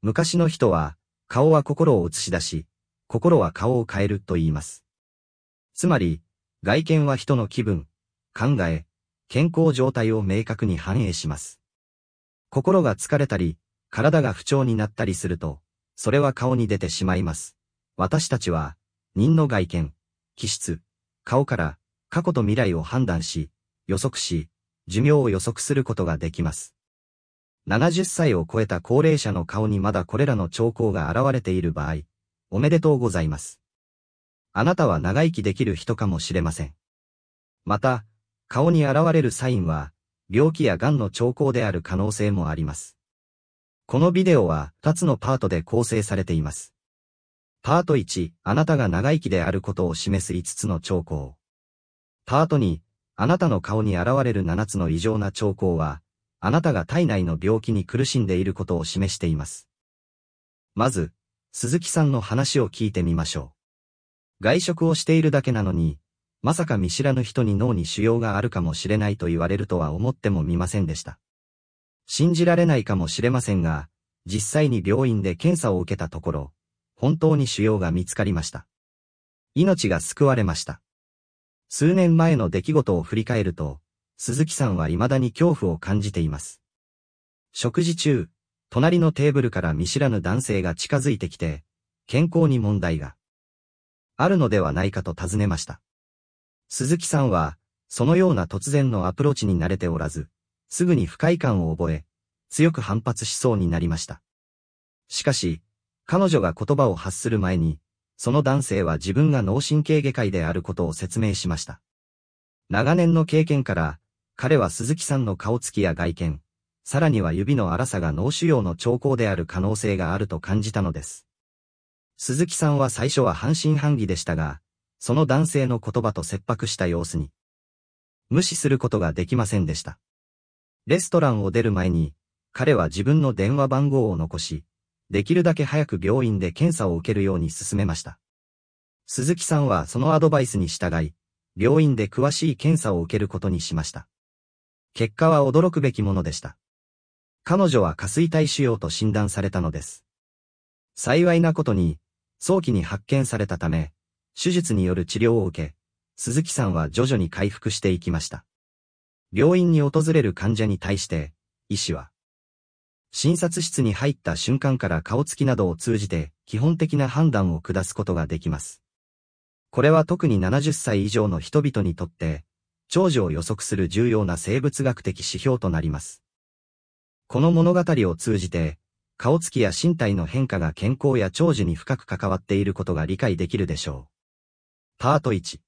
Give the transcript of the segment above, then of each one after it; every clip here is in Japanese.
昔の人は、顔は心を映し出し、心は顔を変えると言います。つまり、外見は人の気分、考え、健康状態を明確に反映します。心が疲れたり、体が不調になったりすると、それは顔に出てしまいます。私たちは、人の外見、気質、顔から過去と未来を判断し、予測し、寿命を予測することができます。70歳を超えた高齢者の顔にまだこれらの兆候が現れている場合、おめでとうございます。あなたは長生きできる人かもしれません。また、顔に現れるサインは、病気や癌の兆候である可能性もあります。このビデオは2つのパートで構成されています。パート1、あなたが長生きであることを示す5つの兆候。パート2、あなたの顔に現れる7つの異常な兆候は、あなたが体内の病気に苦しんでいることを示しています。まず、鈴木さんの話を聞いてみましょう。外食をしているだけなのに、まさか見知らぬ人に脳に腫瘍があるかもしれないと言われるとは思ってもみませんでした。信じられないかもしれませんが、実際に病院で検査を受けたところ、本当に腫瘍が見つかりました。命が救われました。数年前の出来事を振り返ると、鈴木さんは未だに恐怖を感じています。食事中、隣のテーブルから見知らぬ男性が近づいてきて、健康に問題があるのではないかと尋ねました。鈴木さんは、そのような突然のアプローチに慣れておらず、すぐに不快感を覚え、強く反発しそうになりました。しかし、彼女が言葉を発する前に、その男性は自分が脳神経外科医であることを説明しました。長年の経験から、彼は鈴木さんの顔つきや外見、さらには指の粗さが脳腫瘍の兆候である可能性があると感じたのです。鈴木さんは最初は半信半疑でしたが、その男性の言葉と切迫した様子に、無視することができませんでした。レストランを出る前に、彼は自分の電話番号を残し、できるだけ早く病院で検査を受けるように進めました。鈴木さんはそのアドバイスに従い、病院で詳しい検査を受けることにしました。結果は驚くべきものでした。彼女は下垂体腫瘍と診断されたのです。幸いなことに、早期に発見されたため、手術による治療を受け、鈴木さんは徐々に回復していきました。病院に訪れる患者に対して、医師は、診察室に入った瞬間から顔つきなどを通じて基本的な判断を下すことができます。これは特に70歳以上の人々にとって長寿を予測する重要な生物学的指標となります。この物語を通じて、顔つきや身体の変化が健康や長寿に深く関わっていることが理解できるでしょう。パート1。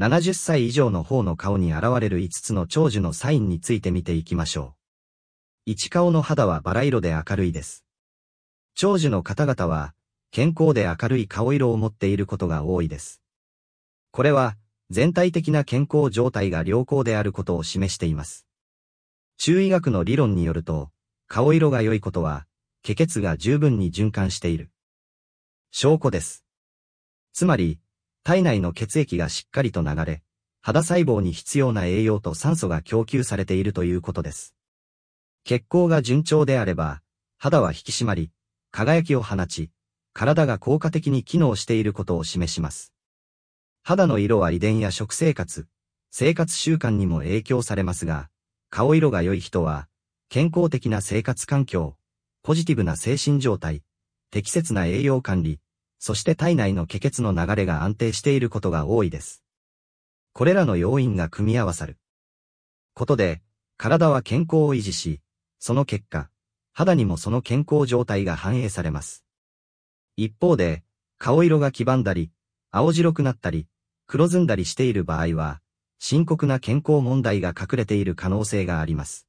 70歳以上の方の顔に現れる5つの長寿のサインについて見ていきましょう。1顔の肌はバラ色で明るいです。長寿の方々は、健康で明るい顔色を持っていることが多いです。これは、全体的な健康状態が良好であることを示しています。中医学の理論によると、顔色が良いことは、血血が十分に循環している。証拠です。つまり、体内の血液がしっかりと流れ、肌細胞に必要な栄養と酸素が供給されているということです。血行が順調であれば、肌は引き締まり、輝きを放ち、体が効果的に機能していることを示します。肌の色は遺伝や食生活、生活習慣にも影響されますが、顔色が良い人は、健康的な生活環境、ポジティブな精神状態、適切な栄養管理、そして体内の気血の流れが安定していることが多いです。これらの要因が組み合わさる。ことで、体は健康を維持し、その結果、肌にもその健康状態が反映されます。一方で、顔色が黄ばんだり、青白くなったり、黒ずんだりしている場合は、深刻な健康問題が隠れている可能性があります。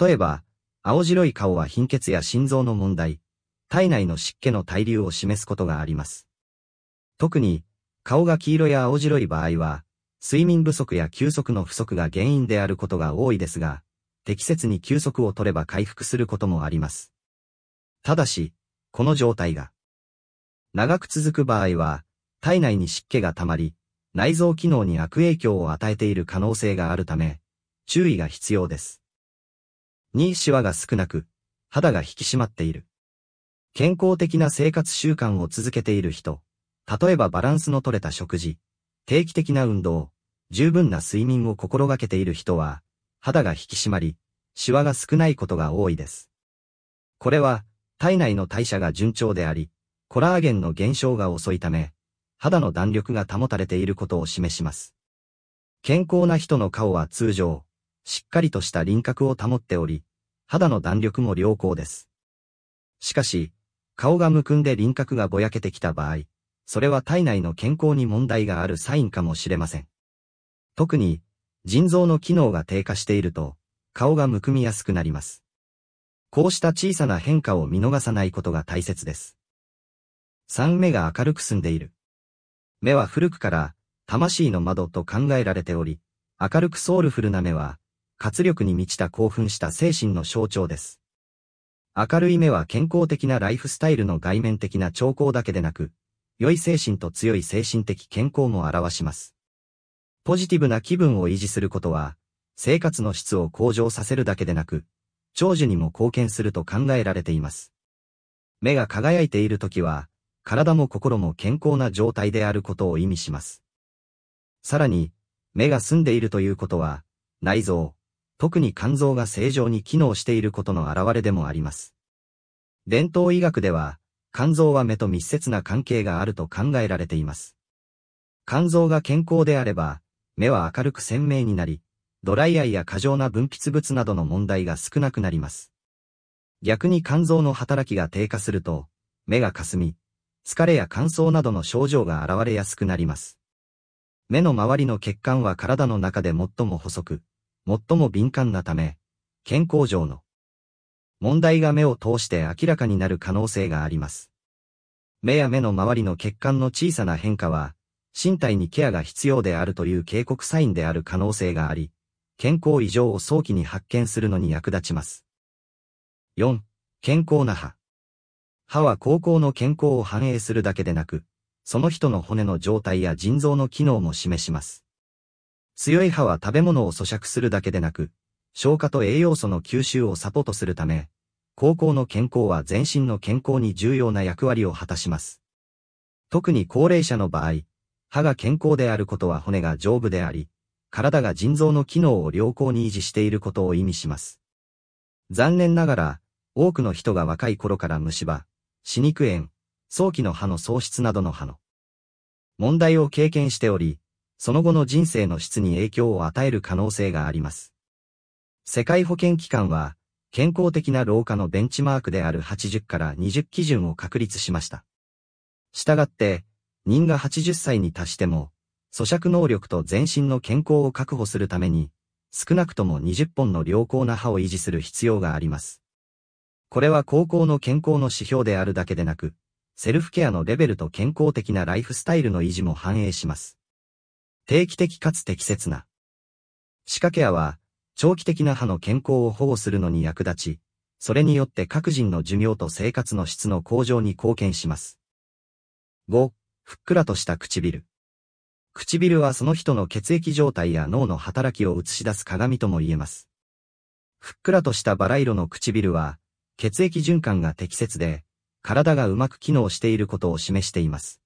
例えば、青白い顔は貧血や心臓の問題、体内の湿気の滞留を示すことがあります。特に、顔が黄色や青白い場合は、睡眠不足や休息の不足が原因であることが多いですが、適切に休息を取れば回復することもあります。ただし、この状態が長く続く場合は、体内に湿気が溜まり、内臓機能に悪影響を与えている可能性があるため、注意が必要です。2、シワが少なく、肌が引き締まっている。健康的な生活習慣を続けている人、例えばバランスの取れた食事、定期的な運動、十分な睡眠を心がけている人は、肌が引き締まり、シワが少ないことが多いです。これは、体内の代謝が順調であり、コラーゲンの減少が遅いため、肌の弾力が保たれていることを示します。健康な人の顔は通常、しっかりとした輪郭を保っており、肌の弾力も良好です。しかし、顔がむくんで輪郭がぼやけてきた場合、それは体内の健康に問題があるサインかもしれません。特に、腎臓の機能が低下していると、顔がむくみやすくなります。こうした小さな変化を見逃さないことが大切です。3目が明るく澄んでいる。目は古くから、魂の窓と考えられており、明るくソウルフルな目は、活力に満ちた興奮した精神の象徴です。明るい目は健康的なライフスタイルの外面的な兆候だけでなく、良い精神と強い精神的健康も表します。ポジティブな気分を維持することは、生活の質を向上させるだけでなく、長寿にも貢献すると考えられています。目が輝いているときは、体も心も健康な状態であることを意味します。さらに、目が澄んでいるということは、内臓、特に肝臓が正常に機能していることの表れでもあります。伝統医学では、肝臓は目と密接な関係があると考えられています。肝臓が健康であれば、目は明るく鮮明になり、ドライアイや過剰な分泌物などの問題が少なくなります。逆に肝臓の働きが低下すると、目がかすみ、疲れや乾燥などの症状が現れやすくなります。目の周りの血管は体の中で最も細く、最も敏感なため、健康上の問題が目を通して明らかになる可能性があります。目や目の周りの血管の小さな変化は、身体にケアが必要であるという警告サインである可能性があり、健康異常を早期に発見するのに役立ちます。4. 健康な歯。歯は高校の健康を反映するだけでなく、その人の骨の状態や腎臓の機能も示します。強い歯は食べ物を咀嚼するだけでなく、消化と栄養素の吸収をサポートするため、高校の健康は全身の健康に重要な役割を果たします。特に高齢者の場合、歯が健康であることは骨が丈夫であり、体が腎臓の機能を良好に維持していることを意味します。残念ながら、多くの人が若い頃から虫歯、歯肉炎、早期の歯の喪失などの歯の問題を経験しており、その後の人生の質に影響を与える可能性があります。世界保健機関は、健康的な老化のベンチマークである80から20基準を確立しました。したがって、人が80歳に達しても、咀嚼能力と全身の健康を確保するために、少なくとも20本の良好な歯を維持する必要があります。これは高校の健康の指標であるだけでなく、セルフケアのレベルと健康的なライフスタイルの維持も反映します。定期的かつ適切な。歯科ケアは、長期的な歯の健康を保護するのに役立ち、それによって各人の寿命と生活の質の向上に貢献します。5、ふっくらとした唇。唇はその人の血液状態や脳の働きを映し出す鏡とも言えます。ふっくらとしたバラ色の唇は、血液循環が適切で、体がうまく機能していることを示しています。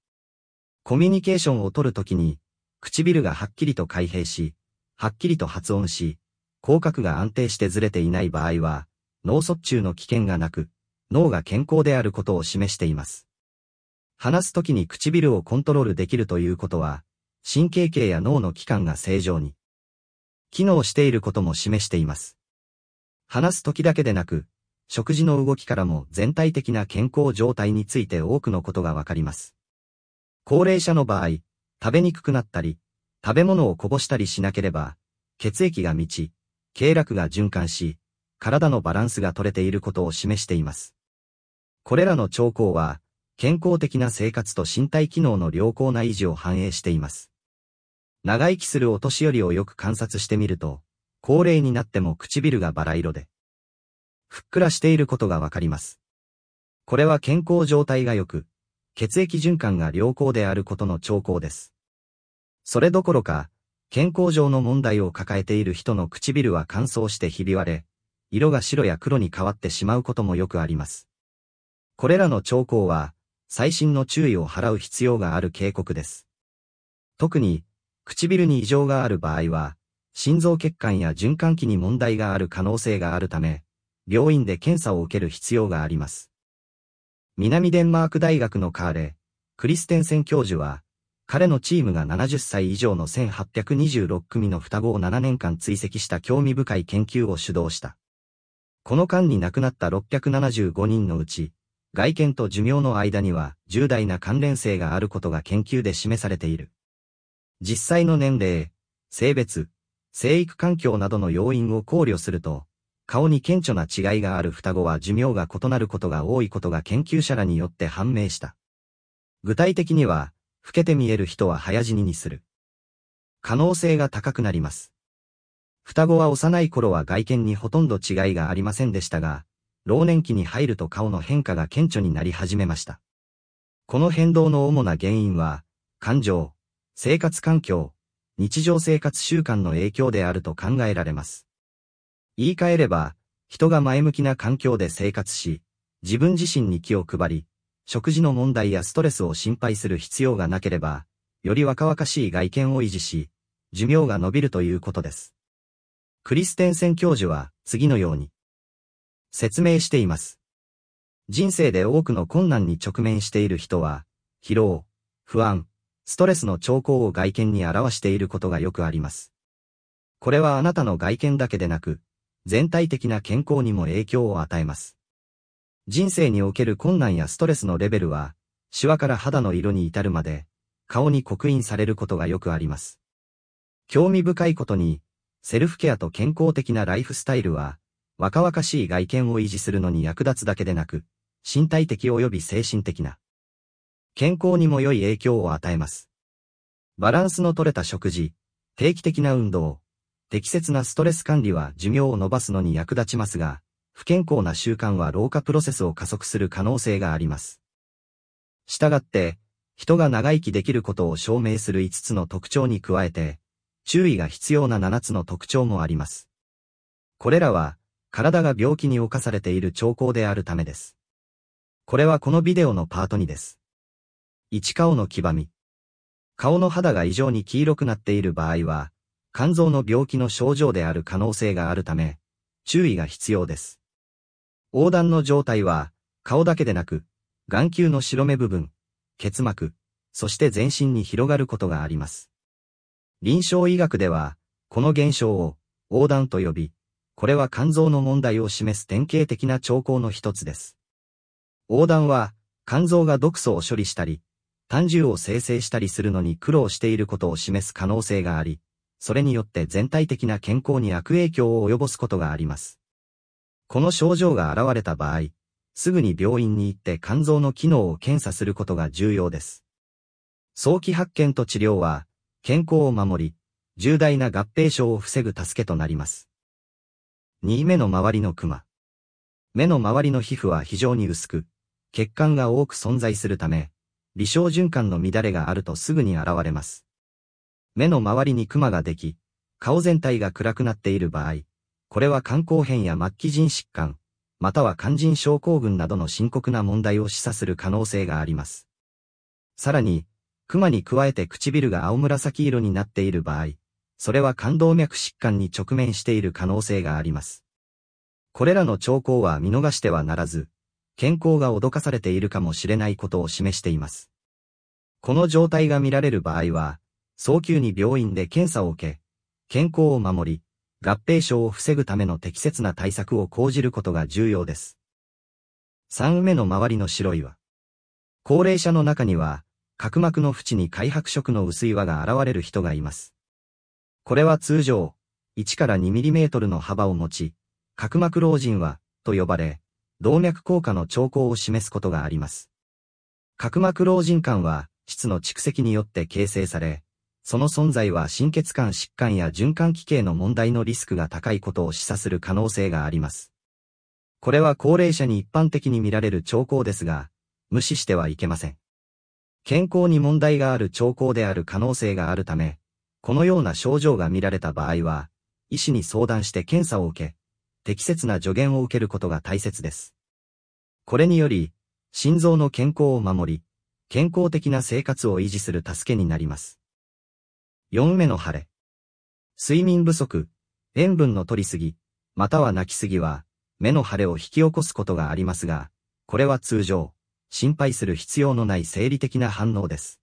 コミュニケーションを取るときに、唇がはっきりと開閉し、はっきりと発音し、口角が安定してずれていない場合は、脳卒中の危険がなく、脳が健康であることを示しています。話すときに唇をコントロールできるということは、神経系や脳の器官が正常に、機能していることも示しています。話すときだけでなく、食事の動きからも全体的な健康状態について多くのことがわかります。高齢者の場合、食べにくくなったり、食べ物をこぼしたりしなければ、血液が満ち、経絡が循環し、体のバランスが取れていることを示しています。これらの兆候は、健康的な生活と身体機能の良好な維持を反映しています。長生きするお年寄りをよく観察してみると、高齢になっても唇がバラ色で、ふっくらしていることがわかります。これは健康状態が良く、血液循環が良好であることの兆候です。それどころか、健康上の問題を抱えている人の唇は乾燥してひび割れ、色が白や黒に変わってしまうこともよくあります。これらの兆候は、最新の注意を払う必要がある警告です。特に、唇に異常がある場合は、心臓血管や循環器に問題がある可能性があるため、病院で検査を受ける必要があります。南デンマーク大学のカーレ、クリステンセン教授は、彼のチームが70歳以上の1826組の双子を7年間追跡した興味深い研究を主導した。この間に亡くなった675人のうち、外見と寿命の間には重大な関連性があることが研究で示されている。実際の年齢、性別、生育環境などの要因を考慮すると、顔に顕著な違いがある双子は寿命が異なることが多いことが研究者らによって判明した。具体的には、老けて見える人は早死ににする。可能性が高くなります。双子は幼い頃は外見にほとんど違いがありませんでしたが、老年期に入ると顔の変化が顕著になり始めました。この変動の主な原因は、感情、生活環境、日常生活習慣の影響であると考えられます。言い換えれば、人が前向きな環境で生活し、自分自身に気を配り、食事の問題やストレスを心配する必要がなければ、より若々しい外見を維持し、寿命が伸びるということです。クリステンセン教授は次のように説明しています。人生で多くの困難に直面している人は、疲労、不安、ストレスの兆候を外見に表していることがよくあります。これはあなたの外見だけでなく、全体的な健康にも影響を与えます。人生における困難やストレスのレベルは、シワから肌の色に至るまで、顔に刻印されることがよくあります。興味深いことに、セルフケアと健康的なライフスタイルは、若々しい外見を維持するのに役立つだけでなく、身体的及び精神的な、健康にも良い影響を与えます。バランスの取れた食事、定期的な運動、適切なストレス管理は寿命を伸ばすのに役立ちますが、不健康な習慣は老化プロセスを加速する可能性があります。したがって、人が長生きできることを証明する5つの特徴に加えて、注意が必要な7つの特徴もあります。これらは、体が病気に侵されている兆候であるためです。これはこのビデオのパート2です。1顔の黄ばみ。顔の肌が異常に黄色くなっている場合は、肝臓の病気の症状である可能性があるため、注意が必要です。横断の状態は、顔だけでなく、眼球の白目部分、結膜、そして全身に広がることがあります。臨床医学では、この現象を、横断と呼び、これは肝臓の問題を示す典型的な兆候の一つです。横断は、肝臓が毒素を処理したり、胆汁を生成したりするのに苦労していることを示す可能性があり、それによって全体的な健康に悪影響を及ぼすことがあります。この症状が現れた場合、すぐに病院に行って肝臓の機能を検査することが重要です。早期発見と治療は、健康を守り、重大な合併症を防ぐ助けとなります。2目の周りのクマ。目の周りの皮膚は非常に薄く、血管が多く存在するため、微小循環の乱れがあるとすぐに現れます。目の周りにクマができ、顔全体が暗くなっている場合、これは肝硬変や末期腎疾患、または肝腎症候群などの深刻な問題を示唆する可能性があります。さらに、クマに加えて唇が青紫色になっている場合、それは冠動脈疾患に直面している可能性があります。これらの兆候は見逃してはならず、健康が脅かされているかもしれないことを示しています。この状態が見られる場合は、早急に病院で検査を受け、健康を守り、合併症を防ぐための適切な対策を講じることが重要です。3目の周りの白いは、高齢者の中には、角膜の縁に開白色の薄い輪が現れる人がいます。これは通常、1から 2mm の幅を持ち、角膜老人は、と呼ばれ、動脈硬化の兆候を示すことがあります。角膜老人間は、質の蓄積によって形成され、その存在は心血管疾患や循環器系の問題のリスクが高いことを示唆する可能性があります。これは高齢者に一般的に見られる兆候ですが、無視してはいけません。健康に問題がある兆候である可能性があるため、このような症状が見られた場合は、医師に相談して検査を受け、適切な助言を受けることが大切です。これにより、心臓の健康を守り、健康的な生活を維持する助けになります。4目の腫れ。睡眠不足、塩分の取りすぎ、または泣きすぎは、目の腫れを引き起こすことがありますが、これは通常、心配する必要のない生理的な反応です。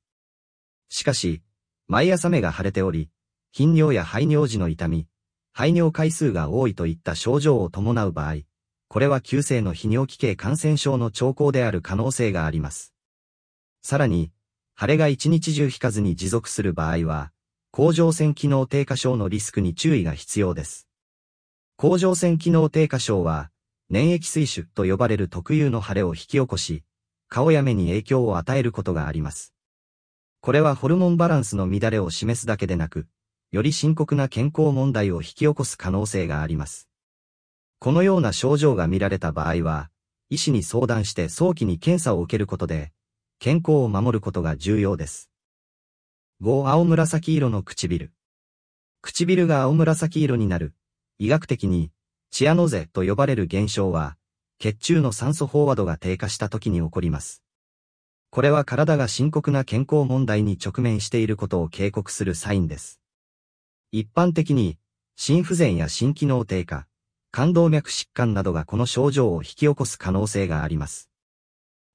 しかし、毎朝目が腫れており、頻尿や排尿時の痛み、排尿回数が多いといった症状を伴う場合、これは急性の泌尿器系感染症の兆候である可能性があります。さらに、腫れが一日中引かずに持続する場合は、甲状腺機能低下症のリスクに注意が必要です。甲状腺機能低下症は、粘液水腫と呼ばれる特有の腫れを引き起こし、顔や目に影響を与えることがあります。これはホルモンバランスの乱れを示すだけでなく、より深刻な健康問題を引き起こす可能性があります。このような症状が見られた場合は、医師に相談して早期に検査を受けることで、健康を守ることが重要です。五青紫色の唇。唇が青紫色になる。医学的に、チアノゼと呼ばれる現象は、血中の酸素飽和度が低下した時に起こります。これは体が深刻な健康問題に直面していることを警告するサインです。一般的に、心不全や心機能低下、冠動脈疾患などがこの症状を引き起こす可能性があります。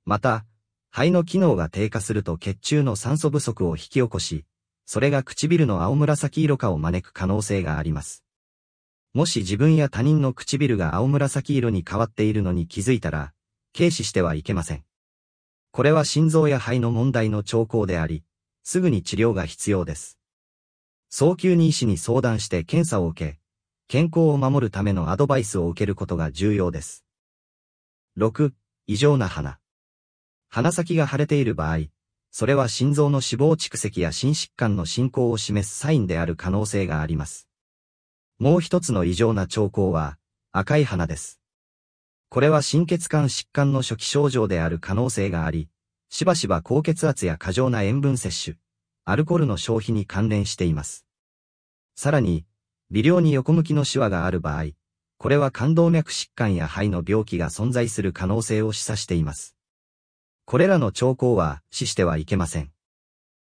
また、肺の機能が低下すると血中の酸素不足を引き起こし、それが唇の青紫色化を招く可能性があります。もし自分や他人の唇が青紫色に変わっているのに気づいたら、軽視してはいけません。これは心臓や肺の問題の兆候であり、すぐに治療が必要です。早急に医師に相談して検査を受け、健康を守るためのアドバイスを受けることが重要です。6. 異常な花。鼻先が腫れている場合、それは心臓の脂肪蓄積や心疾患の進行を示すサインである可能性があります。もう一つの異常な兆候は、赤い鼻です。これは心血管疾患の初期症状である可能性があり、しばしば高血圧や過剰な塩分摂取、アルコールの消費に関連しています。さらに、微量に横向きのシワがある場合、これは冠動脈疾患や肺の病気が存在する可能性を示唆しています。これらの兆候は死してはいけません。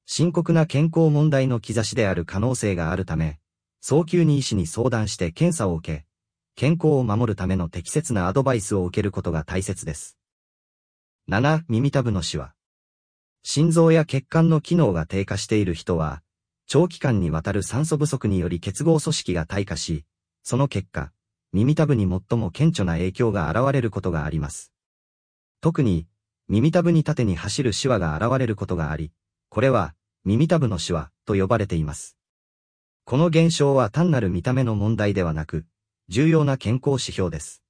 深刻な健康問題の兆しである可能性があるため、早急に医師に相談して検査を受け、健康を守るための適切なアドバイスを受けることが大切です。7. 耳たぶの死は、心臓や血管の機能が低下している人は、長期間にわたる酸素不足により結合組織が退化し、その結果、耳たぶに最も顕著な影響が現れることがあります。特に、耳たぶに縦に走る手話が現れることがあり、これは、耳たぶの手話と呼ばれています。この現象は単なる見た目の問題ではなく、重要な健康指標です。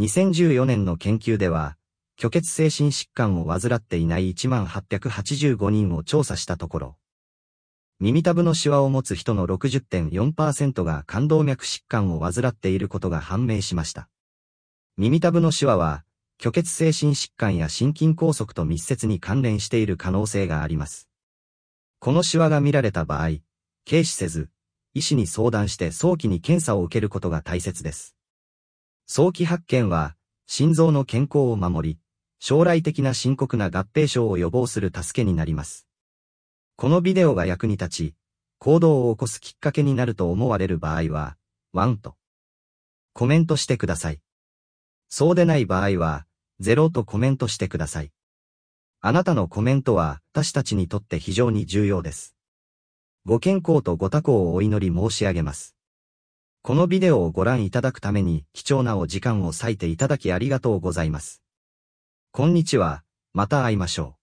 2014年の研究では、虚血精神疾患を患っていない1885人を調査したところ、耳たぶのシワを持つ人の60.4%が冠動脈疾患を患っていることが判明しました。耳たぶのシワは、虚血性心疾患や心筋梗塞と密接に関連している可能性があります。このシワが見られた場合、軽視せず、医師に相談して早期に検査を受けることが大切です。早期発見は、心臓の健康を守り、将来的な深刻な合併症を予防する助けになります。このビデオが役に立ち、行動を起こすきっかけになると思われる場合は、ワンとコメントしてください。そうでない場合は、ゼロとコメントしてください。あなたのコメントは私たちにとって非常に重要です。ご健康とご多幸をお祈り申し上げます。このビデオをご覧いただくために貴重なお時間を割いていただきありがとうございます。こんにちは、また会いましょう。